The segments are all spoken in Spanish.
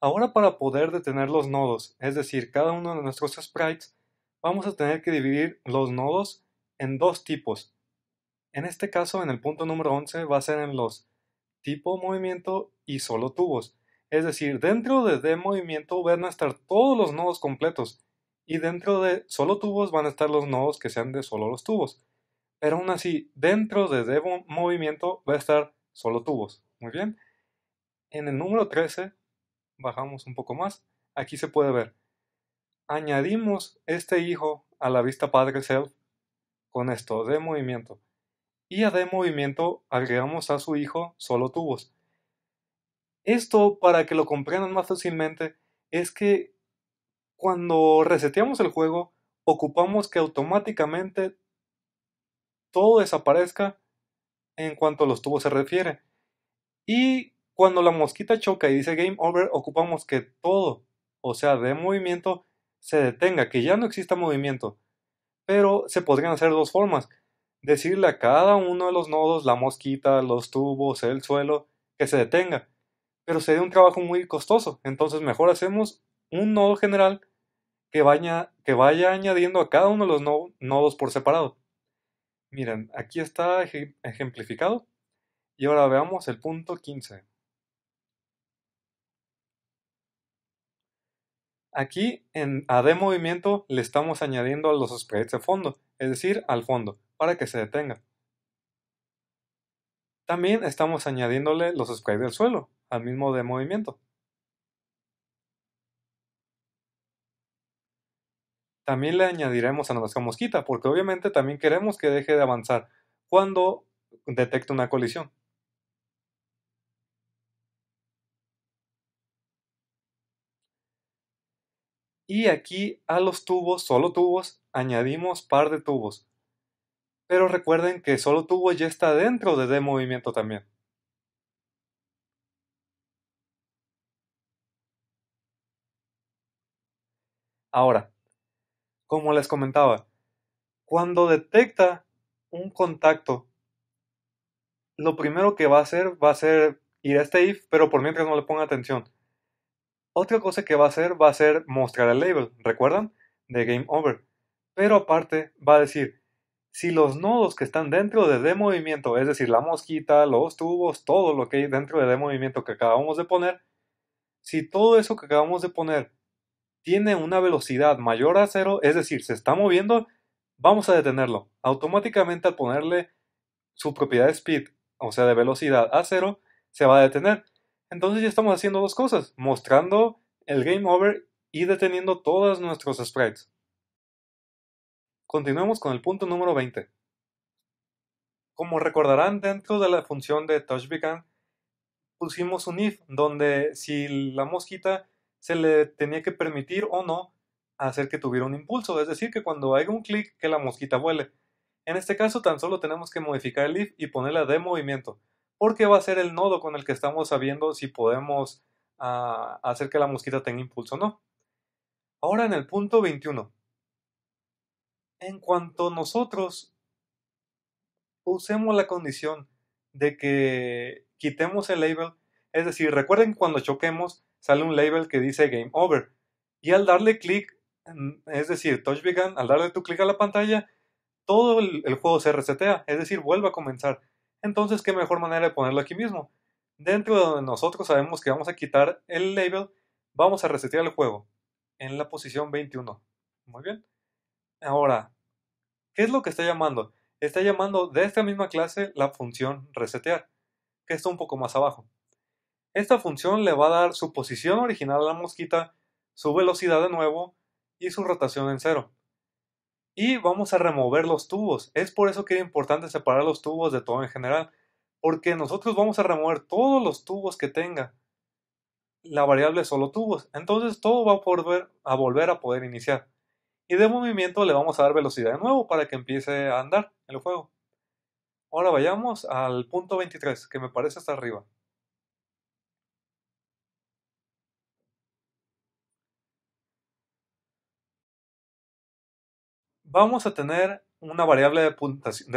Ahora para poder detener los nodos, es decir, cada uno de nuestros sprites, vamos a tener que dividir los nodos en dos tipos. En este caso, en el punto número 11, va a ser en los tipo movimiento y solo tubos. Es decir, dentro de, de movimiento van a estar todos los nodos completos y dentro de solo tubos van a estar los nodos que sean de solo los tubos. Pero aún así, dentro de, de movimiento va a estar solo tubos. Muy bien. En el número 13 bajamos un poco más, aquí se puede ver. Añadimos este hijo a la vista padre self con esto, de movimiento. Y a de movimiento agregamos a su hijo solo tubos. Esto, para que lo comprendan más fácilmente, es que cuando reseteamos el juego, ocupamos que automáticamente todo desaparezca en cuanto a los tubos se refiere. Y cuando la mosquita choca y dice game over, ocupamos que todo, o sea, de movimiento, se detenga, que ya no exista movimiento. Pero se podrían hacer dos formas. Decirle a cada uno de los nodos, la mosquita, los tubos, el suelo, que se detenga. Pero sería un trabajo muy costoso. Entonces mejor hacemos un nodo general que vaya, añadiendo a cada uno de los nodos por separado. Miren, aquí está ejemplificado. Y ahora veamos el punto 15. Aquí en de movimiento le estamos añadiendo a los sprites de fondo, es decir, al fondo, para que se detenga. También estamos añadiéndole los sprites del suelo, al mismo de movimiento. También le añadiremos a nuestra mosquita, porque obviamente también queremos que deje de avanzar cuando detecte una colisión. y aquí a los tubos, solo tubos, añadimos par de tubos. Pero recuerden que solo tubo ya está dentro de D movimiento también. Ahora, como les comentaba, cuando detecta un contacto, lo primero que va a hacer va a ser ir a este if, pero por mientras no le ponga atención. Otra cosa que va a hacer va a ser mostrar el label, ¿recuerdan? De Game Over. Pero aparte va a decir, si los nodos que están dentro de de movimiento, es decir, la mosquita, los tubos, todo lo que hay dentro de de movimiento que acabamos de poner, si todo eso que acabamos de poner tiene una velocidad mayor a cero, es decir, se está moviendo, vamos a detenerlo. Automáticamente al ponerle su propiedad speed, o sea, de velocidad a cero, se va a detener. Entonces ya estamos haciendo dos cosas, mostrando el game over y deteniendo todos nuestros sprites. Continuemos con el punto número 20. Como recordarán, dentro de la función de touchbeacon pusimos un if donde si la mosquita se le tenía que permitir o no hacer que tuviera un impulso, es decir, que cuando haga un clic que la mosquita vuele. En este caso tan solo tenemos que modificar el if y ponerla de movimiento porque va a ser el nodo con el que estamos sabiendo si podemos ah, hacer que la mosquita tenga impulso o no. Ahora en el punto 21. En cuanto nosotros usemos la condición de que quitemos el label, es decir, recuerden cuando choquemos sale un label que dice game over y al darle clic, mm, es decir, touch began, al darle tu clic a la pantalla, todo el juego se resetea, es decir, vuelve a comenzar. Entonces, ¿qué mejor manera de ponerlo aquí mismo? Dentro de donde nosotros sabemos que vamos a quitar el label, vamos a resetear el juego en la posición 21. Muy bien. Ahora, ¿qué es lo que está llamando? Está llamando de esta misma clase la función resetear, que está un poco más abajo. Esta función le va a dar su posición original a la mosquita, su velocidad de nuevo y su rotación en cero y vamos a remover los tubos. Es por eso que es importante separar los tubos de todo en general, porque nosotros vamos a remover todos los tubos que tenga la variable solo tubos. Entonces todo va a volver a, volver a poder iniciar. Y de movimiento le vamos a dar velocidad de nuevo para que empiece a andar el juego. Ahora vayamos al punto 23, que me parece hasta arriba. vamos a tener una variable de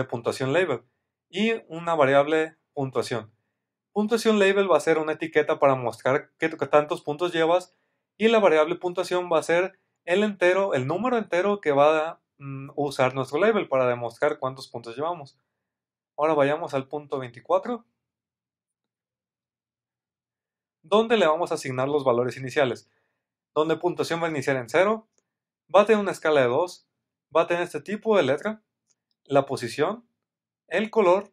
puntuación, label y una variable puntuación. Puntuación label va a ser una etiqueta para mostrar que tantos puntos llevas y la variable puntuación va a ser el entero, el número entero que va a mm, usar nuestro label para demostrar cuántos puntos llevamos. Ahora vayamos al punto 24, ¿Dónde le vamos a asignar los valores iniciales, donde puntuación va a iniciar en 0, va a tener una escala de 2, va a tener este tipo de letra, la posición, el color,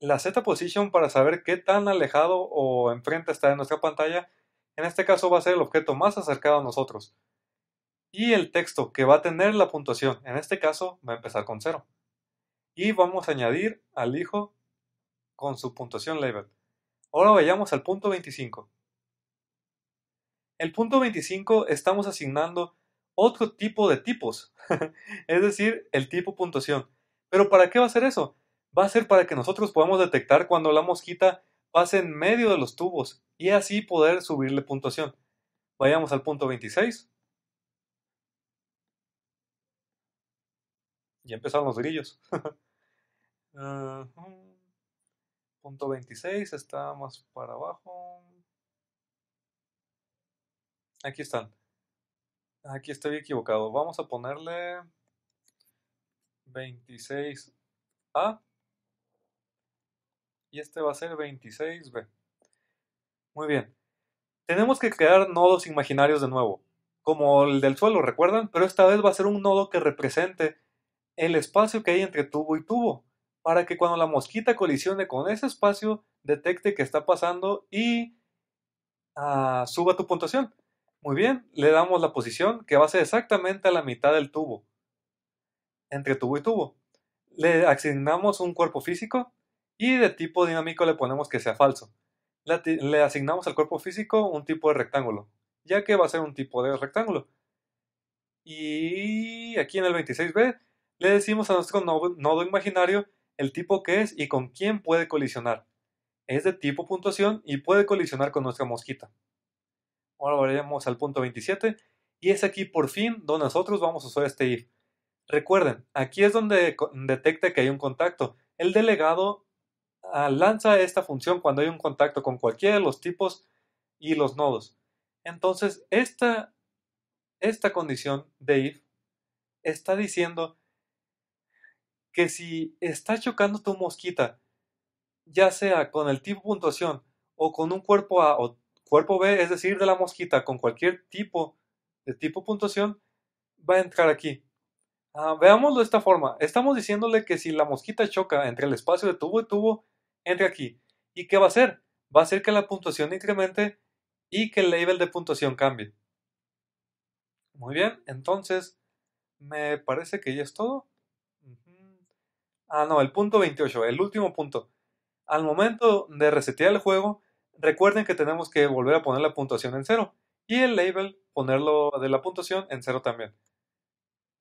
la Z position para saber qué tan alejado o enfrente está de nuestra pantalla. En este caso va a ser el objeto más acercado a nosotros. Y el texto que va a tener la puntuación. En este caso va a empezar con 0. Y vamos a añadir al hijo con su puntuación label. Ahora vayamos al punto 25. El punto 25 estamos asignando otro tipo de tipos, es decir, el tipo puntuación. Pero ¿para qué va a ser eso? Va a ser para que nosotros podamos detectar cuando la mosquita pase en medio de los tubos y así poder subirle puntuación. Vayamos al punto 26. Ya empezaron los grillos. Ah, punto 26 está más para abajo. Aquí están. Aquí estoy equivocado. Vamos a ponerle 26A. Y este va a ser 26B. Muy bien. Tenemos que crear nodos imaginarios de nuevo. Como el del suelo, ¿recuerdan? Pero esta vez va a ser un nodo que represente el espacio que hay entre tubo y tubo. Para que cuando la mosquita colisione con ese espacio, detecte que está pasando y ah, suba tu puntuación. Muy bien, le damos la posición que va a ser exactamente a la mitad del tubo, entre tubo y tubo. Le asignamos un cuerpo físico y de tipo dinámico le ponemos que sea falso. Le, asignamos al cuerpo físico un tipo de rectángulo, ya que va a ser un tipo de rectángulo. Y aquí en el 26b le decimos a nuestro nodo, nodo imaginario el tipo que es y con quién puede colisionar. Es de tipo puntuación y puede colisionar con nuestra mosquita. Ahora volvemos al punto 27. Y es aquí por fin donde nosotros vamos a usar este if. Recuerden, aquí es donde detecta que hay un contacto. El delegado ah, lanza esta función cuando hay un contacto con cualquiera de los tipos y los nodos. Entonces, esta, esta condición de if está diciendo que si está chocando tu mosquita, ya sea con el tipo puntuación o con un cuerpo A Cuerpo B, es decir, de la mosquita, con cualquier tipo de tipo puntuación, va a entrar aquí. Ah, veámoslo de esta forma. Estamos diciéndole que si la mosquita choca entre el espacio de tubo y tubo, entre aquí. ¿Y qué va a hacer? Va a hacer que la puntuación incremente y que el label de puntuación cambie. Muy bien, entonces me parece que ya es todo. Ah, no, el punto 28, el último punto. Al momento de resetear el juego, Recuerden que tenemos que volver a poner la puntuación en cero y el label ponerlo de la puntuación en cero también.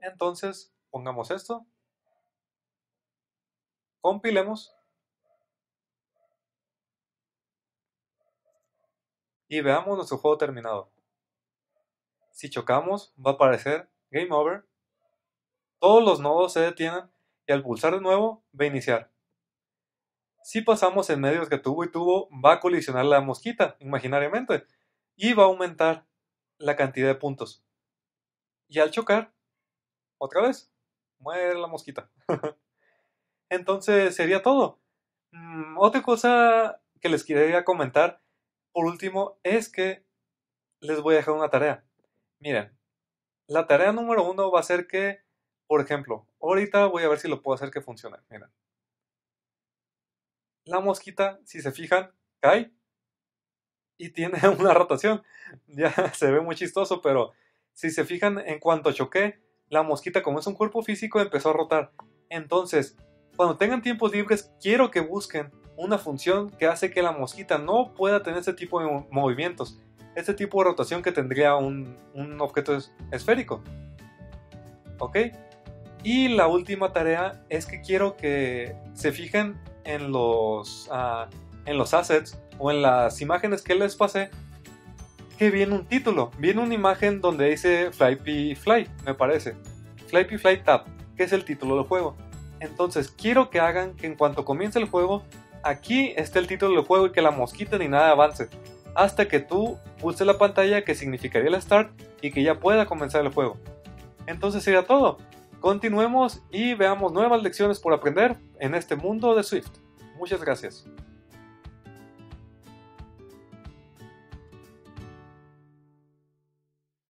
Entonces, pongamos esto. Compilemos. Y veamos nuestro juego terminado. Si chocamos, va a aparecer Game Over. Todos los nodos se detienen y al pulsar de nuevo, va a iniciar si pasamos en medios que tubo y tubo, va a colisionar la mosquita imaginariamente y va a aumentar la cantidad de puntos. Y al chocar, otra vez, muere la mosquita. Entonces sería todo. Mm, otra cosa que les quería comentar, por último, es que les voy a dejar una tarea. Miren, la tarea número uno va a ser que, por ejemplo, ahorita voy a ver si lo puedo hacer que funcione. Miren la mosquita, si se fijan, cae y tiene una rotación. Ya se ve muy chistoso, pero si se fijan, en cuanto choqué, la mosquita, como es un cuerpo físico, empezó a rotar. Entonces, cuando tengan tiempos libres, quiero que busquen una función que hace que la mosquita no pueda tener ese tipo de movimientos, ese tipo de rotación que tendría un, objeto esférico. ¿Ok? Y la última tarea es que quiero que se fijen en los, ah, en los assets o en las imágenes que les pasé que viene un título, viene una imagen donde dice Flypy Fly, me parece. Flypy Fly Tap, que es el título del juego. Entonces quiero que hagan que en cuanto comience el juego, aquí esté el título del juego y que la mosquita ni nada avance. Hasta que tú pulses la pantalla que significaría el start y que ya pueda comenzar el juego. Entonces sería todo. Continuemos y veamos nuevas lecciones por aprender en este mundo de Swift. Muchas gracias.